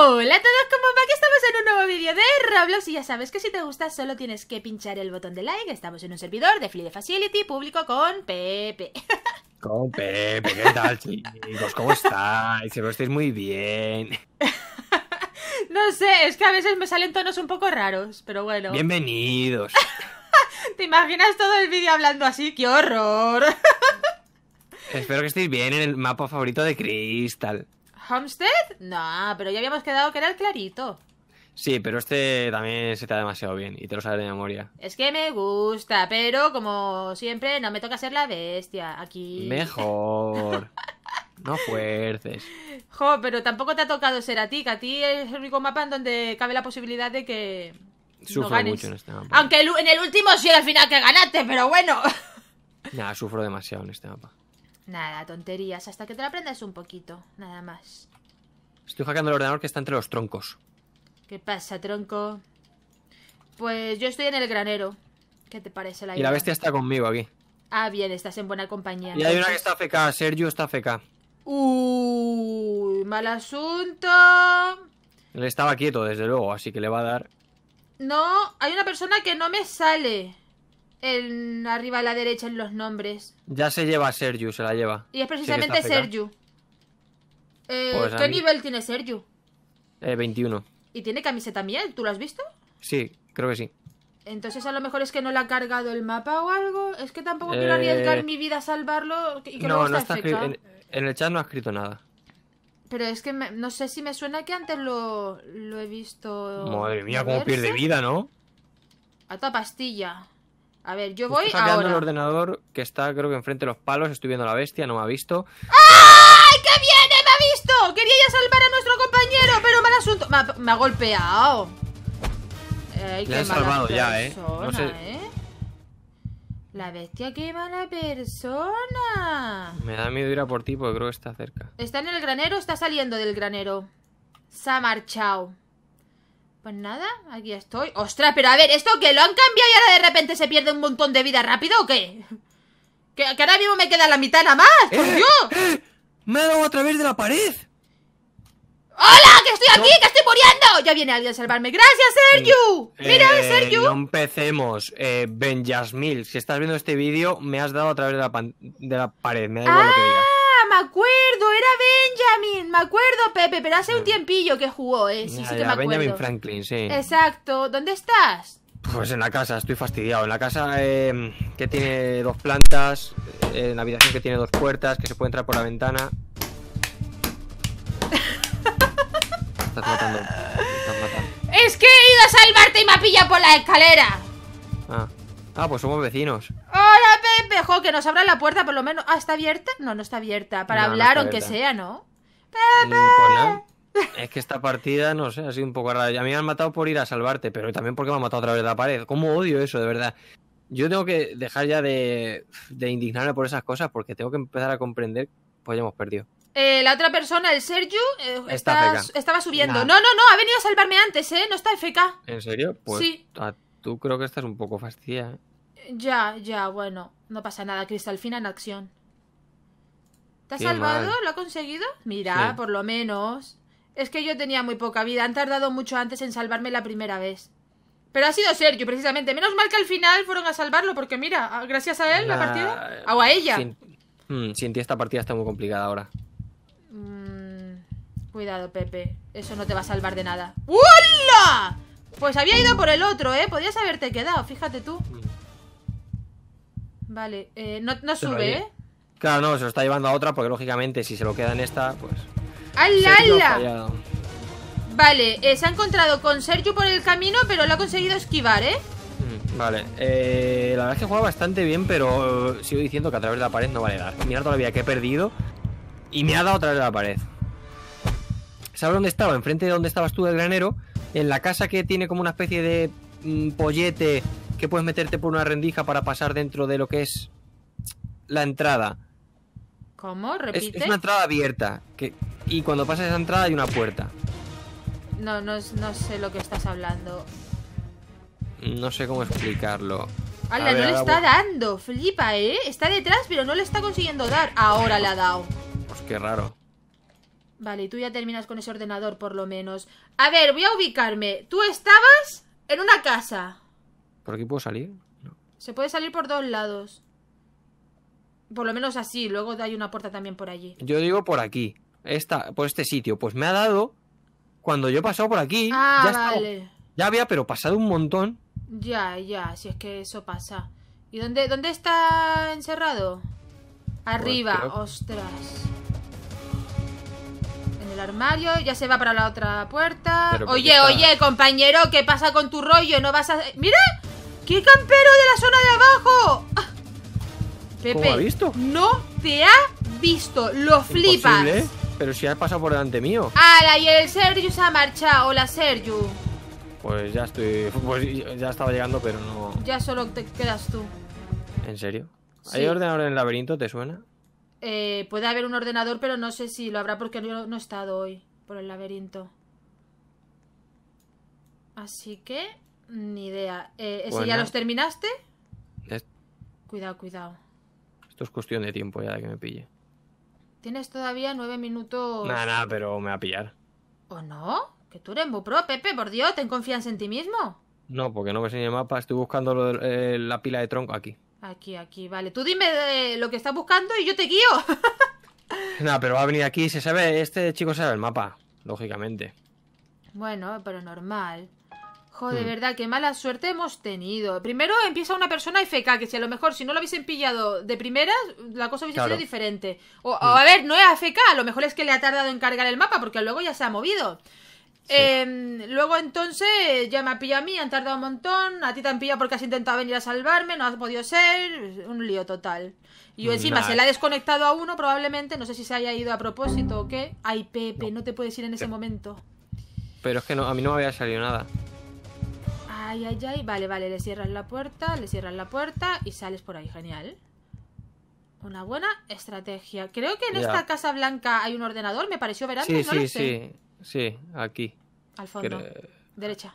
Hola a todos, ¿cómo va? Aquí estamos en un nuevo vídeo de Roblox y ya sabes que si te gusta solo tienes que pinchar el botón de like. Estamos en un servidor de Free Facility público con Pepe. Con Pepe, ¿qué tal chicos? ¿Cómo estáis? lo estáis muy bien. No sé, es que a veces me salen tonos un poco raros, pero bueno. Bienvenidos. ¿Te imaginas todo el vídeo hablando así? ¡Qué horror! Espero que estéis bien en el mapa favorito de Crystal. Homestead? No, pero ya habíamos quedado que era el clarito. Sí, pero este también se te da demasiado bien y te lo sabes de memoria. Es que me gusta, pero como siempre, no me toca ser la bestia aquí. Mejor. no fuerces. Jo, pero tampoco te ha tocado ser a ti, que a ti es el único mapa en donde cabe la posibilidad de que. no ganes. mucho en este mapa. Aunque en el último sí, al final que ganaste, pero bueno. Nada, sufro demasiado en este mapa. Nada, tonterías, hasta que te la aprendas un poquito, nada más. Estoy hackeando el ordenador que está entre los troncos. ¿Qué pasa, tronco? Pues yo estoy en el granero. ¿Qué te parece la idea? Y la bestia está conmigo aquí. Ah, bien, estás en buena compañía. Y hay una que está feca, Sergio está feca. Uy, mal asunto. Él estaba quieto, desde luego, así que le va a dar. No, hay una persona que no me sale en, arriba a la derecha en los nombres. Ya se lleva a Sergio, se la lleva. Y es precisamente Sergio. Eh, pues ¿Qué nivel tiene Sergio? Eh, 21. ¿Y tiene camiseta miel? ¿Tú lo has visto? Sí, creo que sí. Entonces a lo mejor es que no le ha cargado el mapa o algo. Es que tampoco quiero eh, arriesgar mi vida a salvarlo y que no, no está escrito, en, el chat no ha escrito nada. Pero es que no sé si me suena que antes lo, he visto... Madre mía, como pierde vida, ¿no? A pastilla. A ver, yo voy a. ahora. el ordenador que está, creo que enfrente de los palos. Estoy viendo a la bestia, no me ha visto. ¡Ay, qué viene! ¡Me ha visto! Quería ya salvar a nuestro compañero, pero mal asunto. Me ha, golpeado. Le salvado ya, ¿eh? ¿eh? La bestia, qué mala persona. Me da miedo ir a por ti porque creo que está cerca. Está en el granero, está saliendo del granero. Se ha marchado. Pues nada, aquí estoy. ¡Ostras! Pero a ver, ¿esto que ¿Lo han cambiado y ahora de repente se pierde un montón de vida rápido o qué? ¿Que, ahora mismo me queda la mitad nada más! ¡Por eh, Dios! Eh, ¡Me ha dado a través de la pared! ¡Hola! ¡Que estoy aquí! ¡Que estoy muriendo! Ya viene alguien a salvarme. ¡Gracias, Sergio! Mm, ¡Mira, eh, Sergio! empecemos. Eh, ben Yasmil, si estás viendo este vídeo, me has dado a través de la, pared. Me da igual lo que ah, digas me acuerdo, era Benjamin, me acuerdo, Pepe, pero hace un tiempillo que jugó, eh. Sí, sí que me acuerdo. Benjamin Franklin, sí. Exacto, ¿dónde estás? Pues en la casa, estoy fastidiado. En la casa eh, que tiene dos plantas, eh, en la habitación que tiene dos puertas, que se puede entrar por la ventana. estás matando. Estás matando. Es que he ido a salvarte y me ha pillado por la escalera. ah, ah pues somos vecinos dejó que nos abra la puerta, por lo menos. Ah, ¿está abierta? No, no está abierta. Para hablar, aunque sea, ¿no? es que esta partida, no sé, ha sido un poco rara. A mí me han matado por ir a salvarte, pero también porque me han matado a través de la pared. ¿Cómo odio eso, de verdad? Yo tengo que dejar ya de, indignarme por esas cosas porque tengo que empezar a comprender pues ya hemos perdido. Eh, la otra persona, el Sergio, eh, estaba subiendo. No, no, no, ha venido a salvarme antes, ¿eh? No está FK. ¿En serio? Pues sí. tú creo que estás un poco fastidia. ¿eh? Ya, ya, bueno. No pasa nada, Cristalfina en acción. ¿Te has salvado? ¿Lo ha conseguido? Mira, por lo menos. Es que yo tenía muy poca vida. Han tardado mucho antes en salvarme la primera vez. Pero ha sido Sergio, precisamente. Menos mal que al final fueron a salvarlo, porque mira, ah, gracias a él la, partida. O a ella. Hmm, sin... ti esta partida está muy complicada ahora. Mm, cuidado, Pepe. Eso no te va a salvar de nada. ¡Hola! Pues había ido por el otro, ¿eh? Podías haberte quedado, fíjate tú. Vale, eh, no, sube, ¿eh? Claro, no, se lo está llevando a otra porque lógicamente si se lo queda en esta, pues... ¡Hala, hala! Vale, eh, se ha encontrado con Sergio por el camino, pero lo ha conseguido esquivar, ¿eh? Mm, vale, eh, la verdad es que juega bastante bien, pero sigo diciendo que a través de la pared no vale dar. Mirad toda la vida que he perdido y me ha dado a través de la pared. ¿Sabes dónde estaba? Enfrente de donde estabas tú del granero, en la casa que tiene como una especie de mm, pollete que puedes meterte por una rendija para pasar dentro de lo que es la entrada. ¿Cómo? ¿Repite? Es, una entrada abierta. Que, y cuando pasas esa entrada hay una puerta. No, no, sé lo que estás hablando. No sé cómo explicarlo. Ala, no le está dando. Flipa, ¿eh? Está detrás, pero no le está consiguiendo dar. Ahora le ha dado. Pues qué raro. Vale, y tú ya terminas con ese ordenador, por lo menos. A ver, voy a ubicarme. Tú estabas en una casa. ¿Por aquí puedo salir? Se puede salir por dos lados. Por lo menos así. Luego hay una puerta también por allí. Yo digo por aquí. Esta, por este sitio. Pues me ha dado. Cuando yo he pasado por aquí. Ah, ya vale. ya había, pero pasado un montón. Ya, ya. Si es que eso pasa. ¿Y dónde, dónde está encerrado? Pues Arriba. Ostras. En el armario, ya se va para la otra puerta. Oye, oye, compañero, ¿qué pasa con tu rollo? No vas a. ¡Mira! ¡Qué campero de la zona de abajo! Ah. Pepe, ¿Cómo ha visto? no te ha visto. Lo flipas. Pero si ha pasado por delante mío. ¡Hala! Y el Sergio se ha marchado. Hola, Sergio. Pues ya estoy. Pues ya estaba llegando, pero no. Ya solo te quedas tú. ¿En serio? ¿Hay ordenador en el laberinto? ¿Te suena? Eh, puede haber un ordenador, pero no sé si lo habrá porque yo no he estado hoy por el laberinto. Así que ni idea. Eh, ¿Ese ya los terminaste? Cuidado, cuidado. Esto es cuestión de tiempo ya de que me pille. Tienes todavía nueve minutos. Nada, nada, pero me va a pillar. ¿O no? Que tú eres pro, Pepe, por Dios, ten confianza en ti mismo. No, porque no me enseñe el mapa, estoy buscando eh, la pila de tronco aquí. Aquí, aquí, vale. Tú dime eh, lo que estás buscando y yo te guío. nada pero va a venir aquí, se sabe, este chico sabe el mapa, lógicamente. Bueno, pero normal de mm. verdad, qué mala suerte hemos tenido. Primero empieza una persona FK, que si a lo mejor si no lo hubiesen pillado de primera la cosa hubiese sido diferente. O, mm. a ver, no es AFK, a lo mejor es que le ha tardado en cargar el mapa, porque luego ya se ha movido. Em, luego entonces ya me ha pillado a mí, han tardado un montón, a ti te han pillado porque has intentado venir a salvarme, no has podido ser, un lío total. Y mm, encima se le ha desconectado a uno probablemente, no sé si se haya ido a propósito o qué. Ay, Pepe, no, te puedes ir en ese eh. momento. Pero es que no, a mí no me había salido nada. Ay, ay, ay. Vale, vale, le cierras la puerta, le cierras la puerta y sales por ahí. Genial. Una buena estrategia. Creo que en esta casa blanca hay un ordenador, me pareció ver antes, sí, no sí, Sí, sí, aquí. Al fondo. Derecha.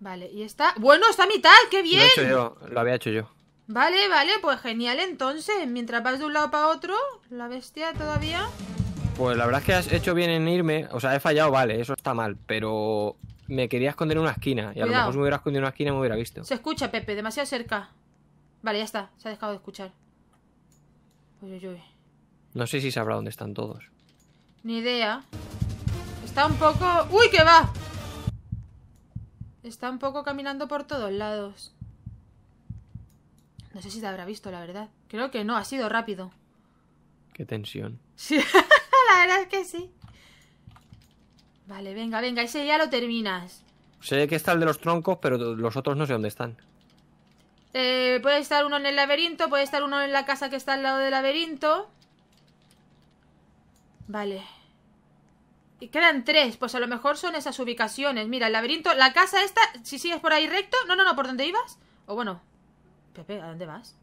Vale, y está... Bueno, está mitad, qué bien. Lo, he hecho yo. lo había hecho yo. Vale, vale, pues genial entonces. Mientras vas de un lado para otro, la bestia todavía... Pues la verdad es que has hecho bien en irme. O sea, he fallado, vale, eso está mal, pero me quería esconder en una esquina. Y a lo mejor me hubiera escondido en una esquina me hubiera visto. Se escucha, Pepe, demasiado cerca. Vale, ya está, se ha dejado de escuchar. No sé si sabrá dónde están todos. Ni idea. Está un poco... ¡Uy, que va! Está un poco caminando por todos lados. No sé si te habrá visto, la verdad. Creo que no, ha sido rápido. Qué tensión. la verdad es que sí. Vale, venga, venga, ese ya lo terminas. Sé que está el de los troncos, pero los otros no sé dónde están. Eh, puede estar uno en el laberinto, puede estar uno en la casa que está al lado del laberinto. Vale. Y quedan tres, pues a lo mejor son esas ubicaciones. Mira, el laberinto, la casa esta, si sigues por ahí recto... No, no, no, ¿por dónde ibas? O bueno... Pepe, ¿a dónde vas?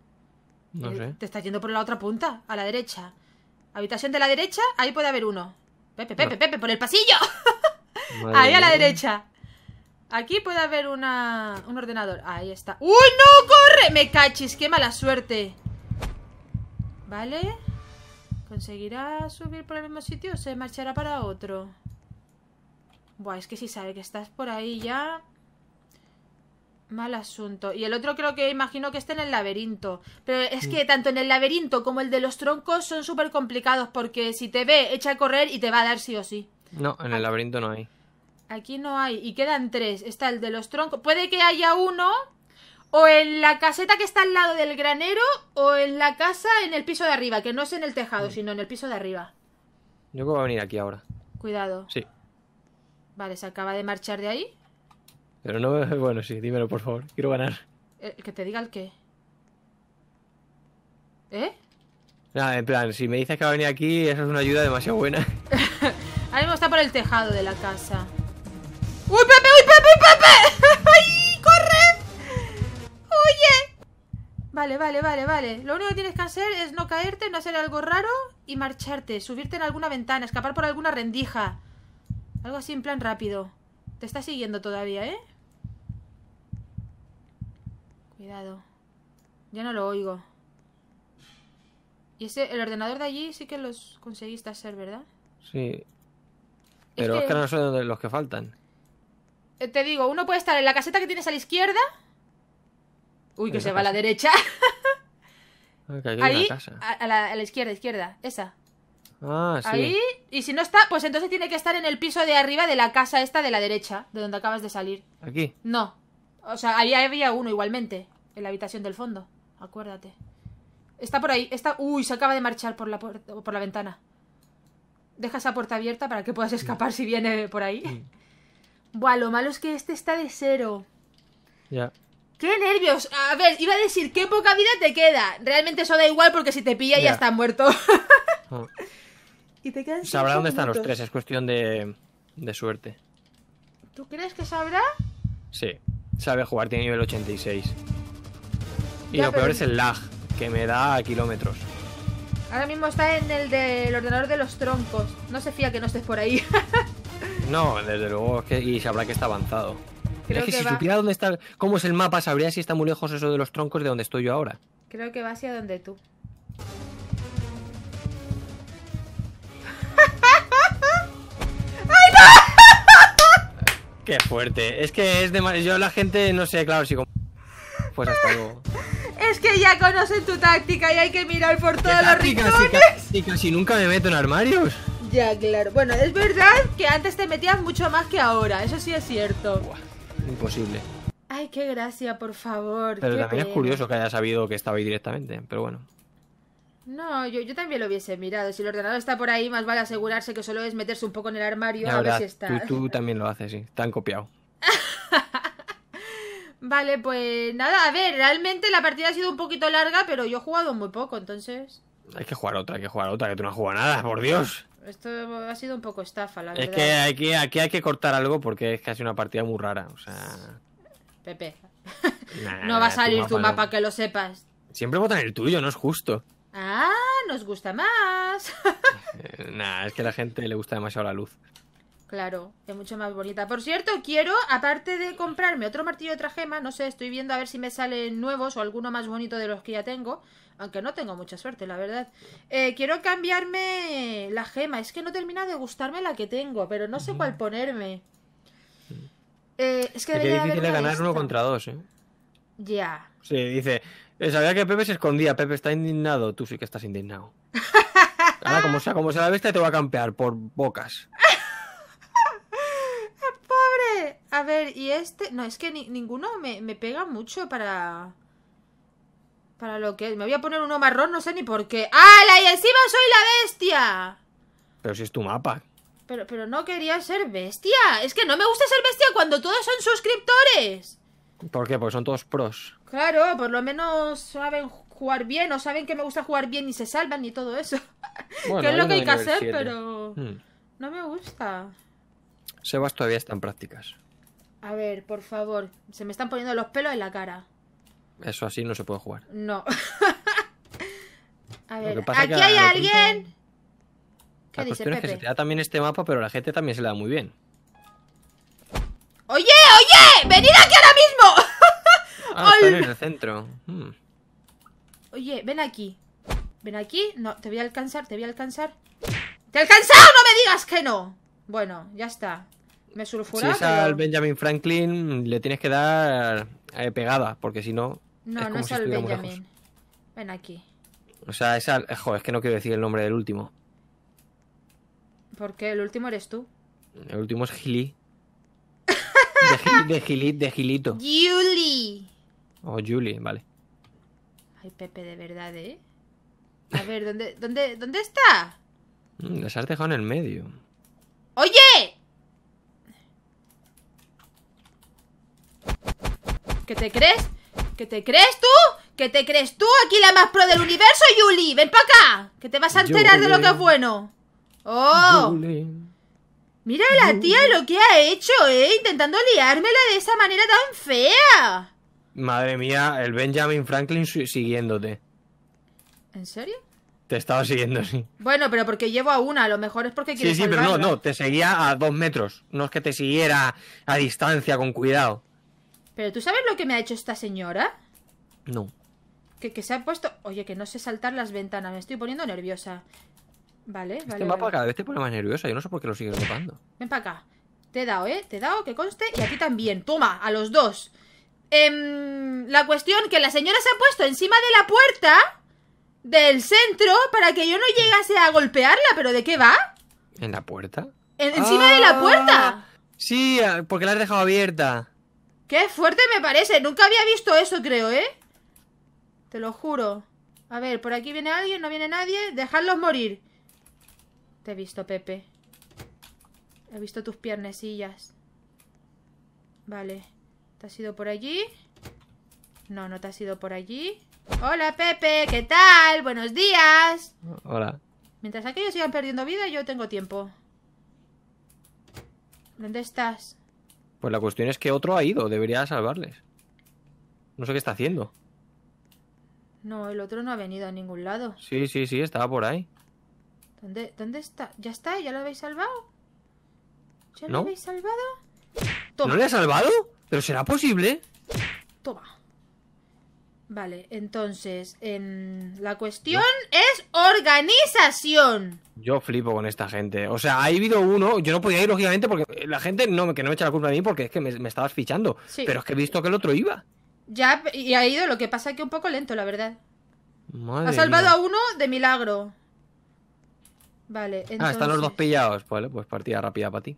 No eh, sé. Te estás yendo por la otra punta, a la derecha. Habitación de la derecha, ahí puede haber uno. Pepe, Pepe, Pepe, por el pasillo. Ahí a la derecha. Aquí puede haber una, un ordenador. Ahí está. ¡Uy, no! ¡Corre! Me cachis, qué mala suerte. Vale. ¿Conseguirá subir por el mismo sitio o se marchará para otro? Buah, es que si sabe que estás por ahí ya... Mal asunto. Y el otro creo que imagino que está en el laberinto. Pero es que tanto en el laberinto como el de los troncos son súper complicados porque si te ve, echa a correr y te va a dar sí o sí. No, en el ah. laberinto no hay. Aquí no hay. Y quedan tres. Está el de los troncos. Puede que haya uno. O en la caseta que está al lado del granero. O en la casa en el piso de arriba. Que no es en el tejado, mm. sino en el piso de arriba. Yo creo que va a venir aquí ahora. Cuidado. Sí. Vale, se acaba de marchar de ahí. Pero no. Bueno, sí, dímelo, por favor. Quiero ganar. Eh, que te diga el qué. ¿Eh? Nada, en plan, si me dices que va a venir aquí, Esa es una ayuda demasiado buena. Ahora mismo está por el tejado de la casa. ¡Uy, Pepe, uy, Pepe, Pepe! ¡Ay, corre! ¡Oye! Vale, vale, vale, vale. Lo único que tienes que hacer es no caerte, no hacer algo raro y marcharte, subirte en alguna ventana, escapar por alguna rendija. Algo así en plan rápido. Te está siguiendo todavía, ¿eh? Cuidado. Ya no lo oigo. Y ese, el ordenador de allí sí que los conseguiste hacer, ¿verdad? Sí. Pero es que no son los que faltan. Eh, te digo, uno puede estar en la caseta que tienes a la izquierda. Uy, que se va a la derecha. Ahí, A, la, a, la, izquierda, izquierda, esa. Ah, sí. Ahí, y si no está, pues entonces tiene que estar en el piso de arriba de la casa esta de la derecha, de donde acabas de salir. ¿Aquí? No. O sea, ahí había uno igualmente, en la habitación del fondo, acuérdate. Está por ahí, está... Uy, se acaba de marchar por la, por, por la ventana. Deja esa puerta abierta para que puedas escapar si viene por ahí. Buah, lo malo es que este está de cero. Ya. ¡Qué nervios! A ver, iba a decir, qué poca vida te queda. Realmente eso da igual porque si te pilla ya, está muerto. Ah. y te quedan Sabrá dónde están los tres, es cuestión de, de suerte. ¿Tú crees que sabrá? Sí, sabe jugar, tiene nivel 86. Y lo peor es el lag, que me da a kilómetros. Ahora mismo está en el del ordenador de los troncos. No se fía que no estés por ahí. No, desde luego que, y sabrá que está avanzado. es que, si supiera dónde está, cómo es el mapa, sabría si está muy lejos eso de los troncos de donde estoy yo ahora. Creo que va hacia donde tú. ¡Ay, no! Qué fuerte. Es que es de yo la gente no sé, claro, si pues hasta luego. Es que ya conocen tu táctica y hay que mirar por todas las rincones. Y casi nunca me meto en armarios. Ya, claro. Bueno, es verdad que antes te metías mucho más que ahora, eso sí es cierto. imposible. Ay, qué gracia, por favor. Pero también es curioso que haya sabido que estaba ahí directamente, pero bueno. No, yo, también lo hubiese mirado. Si el ordenador está por ahí, más vale asegurarse que solo es meterse un poco en el armario Y a ver si está. Tú, tú también lo haces, sí. Te copiado. Vale, pues nada, a ver, realmente la partida ha sido un poquito larga, pero yo he jugado muy poco, entonces. Hay que jugar otra, hay que jugar otra, que tú no has jugado nada, por Dios. Esto ha sido un poco estafa, la verdad es que aquí, hay que cortar algo porque es casi una partida muy rara. O sea. Pepe. no va a salir tu mapa, que lo sepas. Siempre votan el tuyo, no es justo. Ah, nos gusta más. nah, es que a la gente le gusta demasiado la luz. Claro, es mucho más bonita. Por cierto, quiero, aparte de comprarme otro martillo otra gema, no sé, estoy viendo a ver si me salen nuevos o alguno más bonito de los que ya tengo. Aunque no tengo mucha suerte, la verdad. Eh, quiero cambiarme la gema. Es que no termina de gustarme la que tengo, pero no sé cuál ponerme. Eh, es que es difícil ganar uno contra dos, ¿eh? Ya. Sí, dice. Eh, sabía que Pepe se escondía. Pepe está indignado. Tú sí que estás indignado. Ahora, como sea, como sea la bestia, te va a campear por bocas. A ver, y este... No, es que ninguno me, pega mucho para... Para lo que... Me voy a poner uno marrón, no sé ni por qué. ¡Hala! Y encima soy la bestia. Pero si es tu mapa. Pero, pero no quería ser bestia. Es que no me gusta ser bestia cuando todos son suscriptores. ¿Por qué? Porque son todos pros. Claro, por lo menos saben jugar bien o saben que me gusta jugar bien y se salvan y todo eso. que es lo que hay que hacer, pero... Hmm. No me gusta. Sebas todavía están en prácticas. A ver, por favor, se me están poniendo los pelos en la cara. Eso así no se puede jugar. No. a ver, aquí hay alguien. ¿Qué dice, Pepe? Es que se te da también este mapa, pero a la gente también se le da muy bien. ¡Oye, oye! ¡Venid aquí ahora mismo! ah, en el centro. Hmm. Oye, ven aquí. Ven aquí. No, te voy a alcanzar, te voy a alcanzar. ¡Te he alcanzado! ¡No me digas que no! Bueno, ya está. Si es al Benjamin Franklin, le tienes que dar eh, pegada, porque si no. No, no es al Benjamin. Ven aquí. O sea, es al. Joder, es que no quiero decir el nombre del último. Porque el último eres tú. El último es Gili. De, de, Gilito. Julie. O oh, Julie, vale. Ay, Pepe, de verdad, ¿eh? A ver, ¿dónde, dónde, dónde está? Mm, las has dejado en el medio. ¡Oye! ¿Qué te crees? ¿Qué te crees tú? ¿Qué te crees tú? Aquí la más pro del universo, Yuli. Ven para acá. Que te vas a enterar de lo que es bueno. ¡Oh! Mira la tía lo que ha hecho, ¿eh? Intentando liármela de esa manera tan fea. Madre mía, el Benjamin Franklin siguiéndote. ¿En serio? Te estaba siguiendo, sí. Bueno, pero porque llevo a una, a lo mejor es porque quiero Sí, sí, pero no, no, te seguía a dos metros. No es que te siguiera a distancia, con cuidado. ¿Pero tú sabes lo que me ha hecho esta señora? No. Que, se ha puesto... Oye, que no sé saltar las ventanas. Me estoy poniendo nerviosa. Vale, vale. cada vez te pone más nerviosa. Yo no sé por qué lo sigue tocando. Ven para acá. Te he dado, ¿eh? Te he dado, que conste. Y a ti también. Toma, a los dos. Em, la cuestión que la señora se ha puesto encima de la puerta del centro para que yo no llegase a golpearla. ¿Pero de qué va? ¿En la puerta? encima de la puerta. Ah, sí, ah, porque la has dejado abierta. ¡Qué fuerte me parece! Nunca había visto eso, creo, ¿eh? Te lo juro. A ver, por aquí viene alguien, no viene nadie. Dejadlos morir. Te he visto, Pepe. He visto tus piernecillas. Vale. ¿Te has ido por allí? No, no te has ido por allí. Hola, Pepe, ¿qué tal? Buenos días. Hola. Mientras aquellos sigan perdiendo vida, yo tengo tiempo. ¿Dónde estás? Pues la cuestión es que otro ha ido, debería salvarles. No sé qué está haciendo. No, el otro no ha venido a ningún lado. Sí, sí, sí, estaba por ahí. ¿Dónde, dónde está? ¿Ya está? ¿Ya lo habéis salvado? ¿Ya lo habéis salvado? ¿No le ha salvado? ¿Pero será posible? Toma. Vale, entonces, en... Em, la cuestión es organización. Yo flipo con esta gente. O sea, ha habido uno, yo no podía ir lógicamente porque la gente no, que no me echa la culpa a mí porque es que me, estabas fichando. Pero es que he visto que el otro iba. Ya, y ha ido, lo que pasa que un poco lento, la verdad. Madre ha salvado a uno de milagro. Vale, entonces... Ah, están los dos pillados. Vale, pues partida rápida para ti.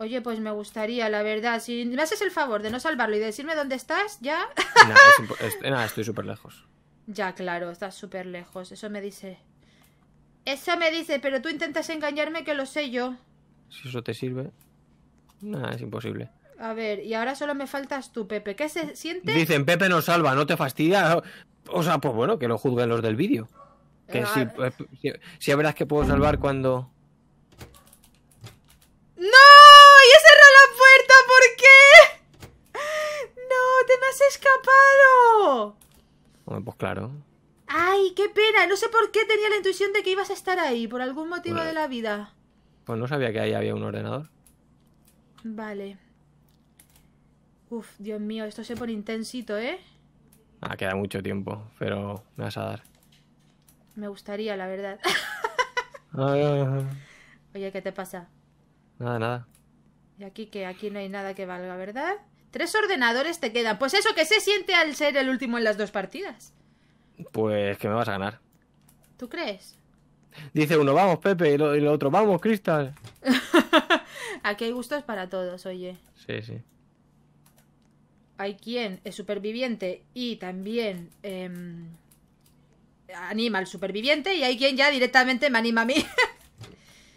Oye, pues me gustaría, la verdad. Si me haces el favor de no salvarlo y de decirme dónde estás, ya. Eh, nada, estoy súper lejos. Ya, claro, estás súper lejos. Eso me dice. Eso me dice, pero tú intentas engañarme que lo sé yo. Si eso te sirve. Nada, es imposible. A ver, y ahora solo me faltas tú, Pepe. ¿Qué se siente? Dicen, Pepe no salva, no te fastidia. O sea, pues bueno, que lo juzguen los del vídeo. Que ah. eh, si, si, si, que puedo salvar cuando. ¡No! Ay, he cerrado la puerta! ¿Por qué? ¡No! ¡Te me has escapado! Bueno, pues claro. ¡Ay, qué pena! No sé por qué tenía la intuición de que ibas a estar ahí, por algún motivo de la vida. Pues no sabía que ahí había un ordenador. Vale. Uf, Dios mío, esto se pone intensito, ¿eh? Ah, queda mucho tiempo, pero me vas a dar. Me gustaría, la verdad. Oye, ¿qué te pasa? Nada, nada. Y aquí que aquí no hay nada que valga, ¿verdad? Tres ordenadores te quedan. Pues eso, que se siente al ser el último en las dos partidas? Pues que me vas a ganar. ¿Tú crees? Dice uno, vamos, Pepe, y el, otro, vamos, Cristal. aquí hay gustos para todos, oye. Sí, sí. Hay quien es superviviente y también em, anima al superviviente y hay quien ya directamente me anima a mí.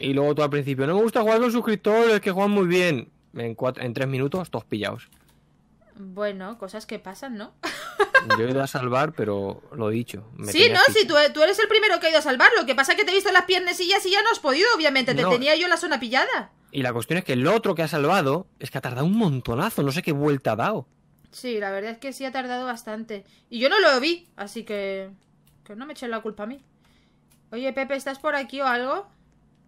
Y luego tú al principio, no me gusta jugar con suscriptores que juegan muy bien. En, en tres minutos, todos pillados. Bueno, cosas que pasan, ¿no? Yo he ido a salvar, pero lo he dicho. sí, no, si e-, tú, eres el primero que ha ido a salvar. Lo que pasa es que te he visto las piernas y ya no has podido, obviamente. Te tenía yo la zona pillada. Y la cuestión es que el otro que ha salvado es que ha tardado un montonazo. No sé qué vuelta ha dado. Sí, la verdad es que sí ha tardado bastante. Y yo no lo vi, así que. Que no me echen la culpa a mí. Oye, Pepe, ¿estás por aquí o algo?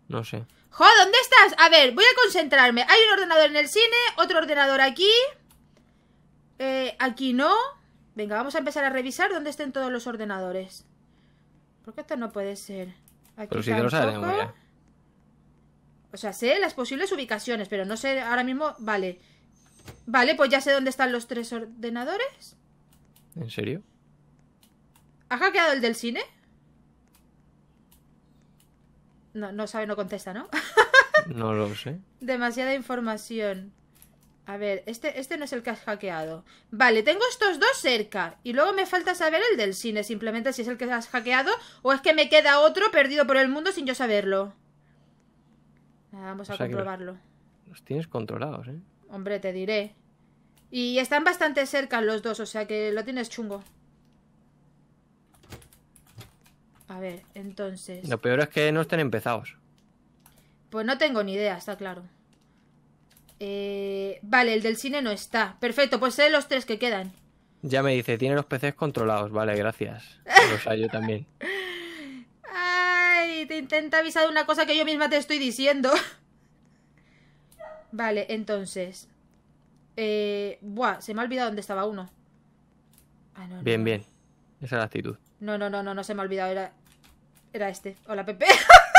No sé. Joder, ¿Dónde estás? A ver, voy a concentrarme. Hay un ordenador en el cine, otro ordenador aquí. Eh, aquí no. Venga, vamos a empezar a revisar dónde estén todos los ordenadores. Porque esto no puede ser. Aquí pero lo O sea, sé las posibles ubicaciones, pero no sé ahora mismo... Vale. Vale, pues ya sé dónde están los tres ordenadores. ¿En serio? ¿Ha hackeado el del cine? No, sabe, no contesta, ¿no? no lo sé. Demasiada información. A ver, este, este no es el que has hackeado. Vale, tengo estos dos cerca. Y luego me falta saber el del cine, simplemente si es el que has hackeado o es que me queda otro perdido por el mundo sin yo saberlo. Ah, vamos a comprobarlo. Los, los tienes controlados, ¿eh? Hombre, te diré. Y están bastante cerca los dos, o sea que lo tienes chungo. A ver, entonces. Lo peor es que no estén empezados. Pues no tengo ni idea, está claro. Eh, vale, el del cine no está. Perfecto, pues sé los tres que quedan. Ya me dice, tiene los PCs controlados. Vale, gracias. Los yo también. Ay, te intenta avisar de una cosa que yo misma te estoy diciendo. Vale, entonces. Eh, buah, se me ha olvidado dónde estaba uno. Ah, bien, bien. Esa es la actitud. No, no, no, no, no se me ha olvidado. Era... Era este. Hola, Pepe.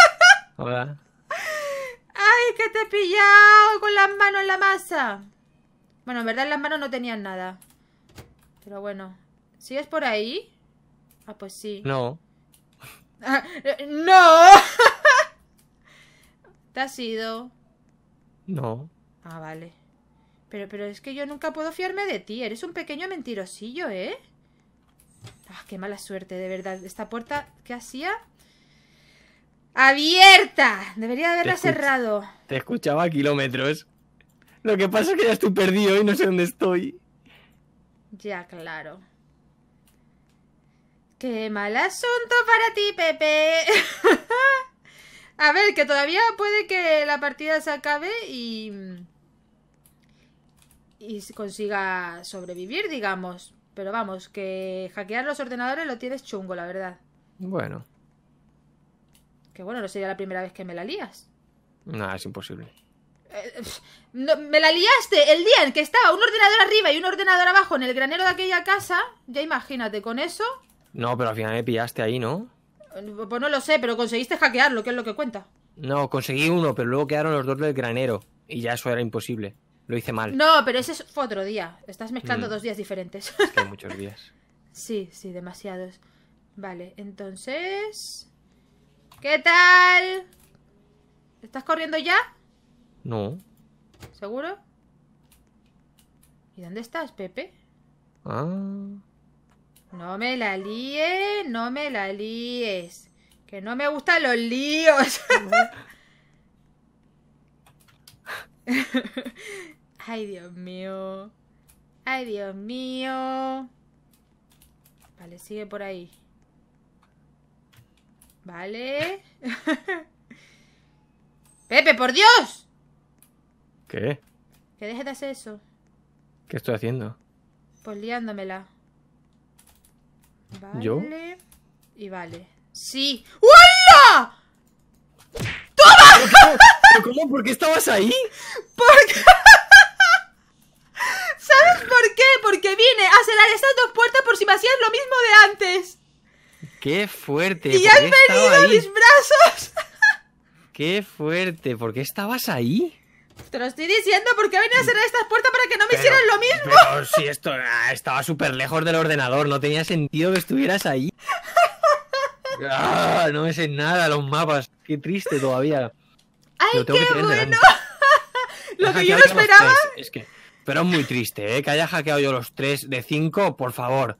Hola. ¡Ay, que te he pillado! Con las manos en la masa. Bueno, en verdad las manos no tenían nada. Pero bueno. ¿Sigues por ahí? Ah, pues sí. No. Ah, ¡No! ¿Te has ido? No. Ah, vale. Pero, pero es que yo nunca puedo fiarme de ti. Eres un pequeño mentirosillo, ¿eh? Ah, qué mala suerte, de verdad. Esta puerta, ¿qué hacía? ¡Abierta! Debería haberla cerrado. Te escuchaba a kilómetros. Lo que pasa es que ya estoy perdido y no sé dónde estoy. Ya, claro. Qué mal asunto para ti, Pepe. a ver, que todavía puede que la partida se acabe y... Y consiga sobrevivir, digamos. Pero vamos, que hackear los ordenadores lo tienes chungo, la verdad. Bueno. Que bueno, no sería la primera vez que me la lías. No, es imposible. Eh, me la liaste el día en que estaba un ordenador arriba y un ordenador abajo en el granero de aquella casa. Ya imagínate, con eso. No, pero al final me pillaste ahí, ¿no? Eh, pues no lo sé, pero conseguiste hackearlo, que es lo que cuenta. No, conseguí uno, pero luego quedaron los dos del granero. Y ya eso era imposible. Lo hice mal. No, pero ese fue otro día. Estás mezclando mm. dos días diferentes. Es que hay muchos días. sí, sí, demasiados. Vale, entonces. ¿Qué tal? ¿Estás corriendo ya? No. ¿Seguro? ¿Y dónde estás, Pepe? Ah. No me la líes, no me la líes. Que no me gustan los líos. Ay, Dios mío. Ay, Dios mío. Vale, sigue por ahí. Vale. Pepe, por Dios. ¿Qué? Que dejes de hacer eso. ¿Qué estoy haciendo? Pues liándomela. Vale. ¿Yo? Y vale. Sí. ¡Hola! ¡Toma! ¿Cómo? ¿Por qué estabas ahí? Porque... ¿Sabes por qué? Porque vine a cerrar estas dos puertas por si me hacías lo mismo de antes. ¡Qué fuerte! ¡Y han venido mis brazos! ¡Qué fuerte! ¿Por qué estabas ahí? Te lo estoy diciendo, ¿por qué venía a cerrar estas puertas para que no me hicieran lo mismo? Pero si esto ah, estaba súper lejos del ordenador, no tenía sentido que estuvieras ahí. Ah, no me sé nada los mapas, qué triste todavía. ¡Ay, qué bueno! lo ah, que yo no esperaba. Es que pero es muy triste, ¿eh? Que haya hackeado yo los tres de cinco. por favor.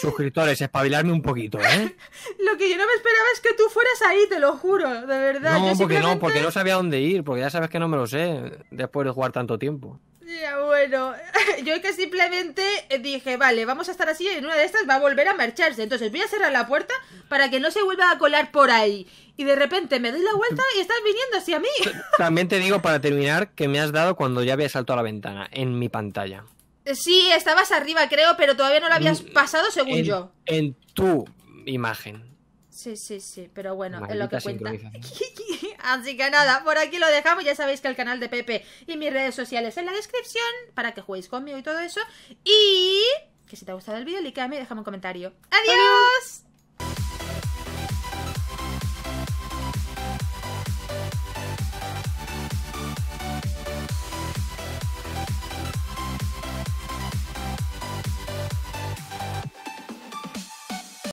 Suscriptores, espabilarme un poquito, ¿eh? Lo que yo no me esperaba es que tú fueras ahí, te lo juro, de verdad. No, porque no, porque no sabía dónde ir, porque ya sabes que no me lo sé después de jugar tanto tiempo. Ya, bueno, yo que simplemente dije, vale, vamos a estar así y en una de estas va a volver a marcharse. Entonces voy a cerrar la puerta para que no se vuelva a colar por ahí. Y de repente me doy la vuelta y estás viniendo hacia mí. También te digo para terminar que me has dado cuando ya había saltado a la ventana, en mi pantalla. Sí, estabas arriba, creo, pero todavía no lo habías mm, pasado, según yo. En tu imagen. Sí, sí, sí, pero bueno, en lo que cuenta. Así que nada, por aquí lo dejamos. Ya sabéis que el canal de Pepe y mis redes sociales en la descripción para que juguéis conmigo y todo eso. Y que si te ha gustado el vídeo, mí y déjame un comentario. ¡Adiós!